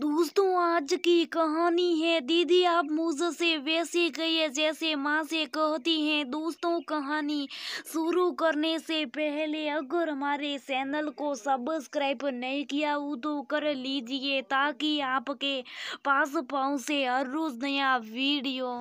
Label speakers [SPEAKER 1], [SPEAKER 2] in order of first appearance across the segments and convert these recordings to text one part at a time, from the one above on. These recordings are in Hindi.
[SPEAKER 1] दोस्तों आज की कहानी है दीदी आप मुझ से वैसे कहिए जैसे माँ से कहती हैं दोस्तों कहानी शुरू करने से पहले अगर हमारे चैनल को सब्सक्राइब नहीं किया हो तो कर लीजिए ताकि आपके पास पहुँचे हर रोज़ नया वीडियो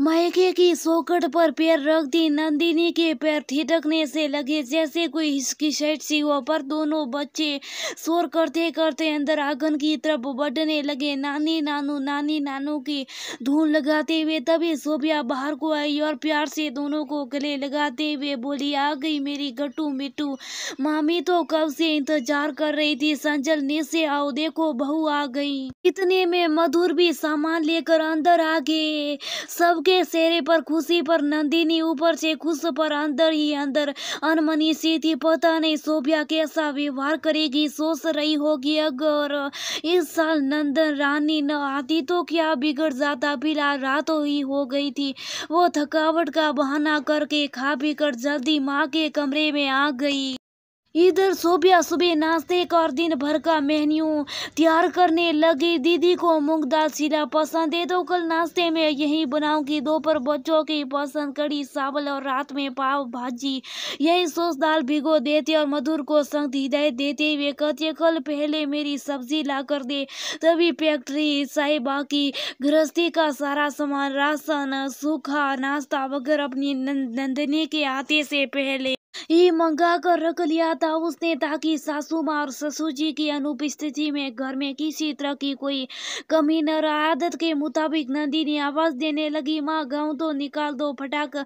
[SPEAKER 1] मायके की सोकट पर पैर रख दी नंदिनी के पैर थिटकने से लगे जैसे कोई हिचकिचट सी हुआ पर दोनों बच्चे शोर करते करते अंदर आंगन की तरफ बढ़ने लगे नानी नानू नानी नानू की धूल लगाते हुए तभी सोफिया बाहर को आई और प्यार से दोनों को गले लगाते हुए बोली आ गई मेरी गट्टू मिट्टू मामी तो कब से इंतजार कर रही थी संजल ने से आओ देखो बहू आ गई इतने में मधुर भी सामान लेकर अंदर आ गए सब उनके चेहरे पर खुशी पर नंदिनी ऊपर से खुश पर अंदर ही अंदर अनमनी सी थी पता नहीं सोफिया कैसा व्यवहार करेगी सोच रही होगी अगर इस साल नंदन रानी न आती तो क्या बिगड़ जाता फिलहाल रातों ही हो गई थी वो थकावट का बहाना करके खा पी कर जल्दी माँ के कमरे में आ गई इधर सुबह सुबह नाश्ते का और दिन भर का मेन्यू तैयार करने लगी दीदी को मूंग दाल सीरा पसंद है तो कल नाश्ते में यही बनाऊंगी दोपहर बच्चों की पसंद कड़ी चावल और रात में पाव भाजी यही सोस दाल भिगो देते और मधुर को संग हिदायत देते हुए कहते कल पहले मेरी सब्जी ला कर दे तभी फैक्ट्री साहिबा की गृहस्थी का सारा सामान राशन सूखा नाश्ता वगैरह अपनी नंदनी के आते से पहले ही मंगा कर रख लिया था उसने ताकि सासू माँ और ससुर जी की अनुपस्थिति में घर में किसी तरह की कोई कमी न रहा आदत के मुताबिक नंदिनी आवाज देने लगी माँ गाँव तो निकाल दो फटाक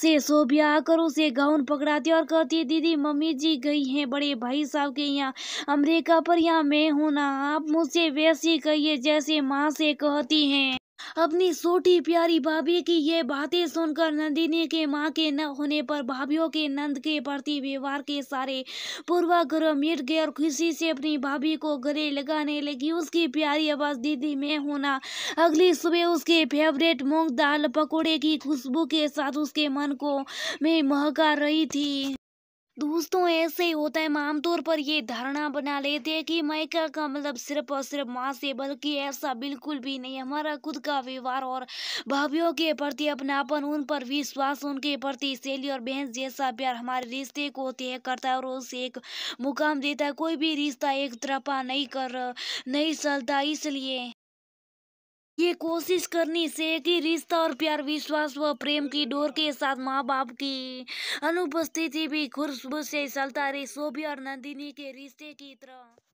[SPEAKER 1] से सोभिया आकर उसे गाउन पकड़ाती और कहती दीदी मम्मी जी गई हैं बड़े भाई साहब के यहाँ अमरीका पर यहाँ मैं हूँ ना आप मुझसे वैसी कहिए जैसे माँ से कहती हैं अपनी छोटी प्यारी भाभी की ये बातें सुनकर नंदिनी के माँ के न होने पर भाभीियों के नंद के प्रति व्यवहार के सारे पूर्वाग्रह मिट गए और खुशी से अपनी भाभी को गले लगाने लगी उसकी प्यारी आवाज़ दीदी में होना अगली सुबह उसके फेवरेट मूंग दाल पकौड़े की खुशबू के साथ उसके मन को में महका रही थी दोस्तों ऐसे ही होता है आमतौर पर ये धारणा बना लेते हैं कि मायका का मतलब सिर्फ और सिर्फ माँ से बल्कि ऐसा बिल्कुल भी नहीं हमारा खुद का व्यवहार और भाभीियों के प्रति अपनापन उन पर विश्वास उनके प्रति सहेली और बहन जैसा प्यार हमारे रिश्ते को तय करता है और उसे एक मुकाम देता है कोई भी रिश्ता एक तरफा नहीं कर नहीं चलता इसलिए ये कोशिश करनी से कि रिश्ता और प्यार विश्वास व प्रेम की डोर के साथ माँ बाप की अनुपस्थिति भी खुशबू से चलता रही सोभी और नंदिनी के रिश्ते की तरह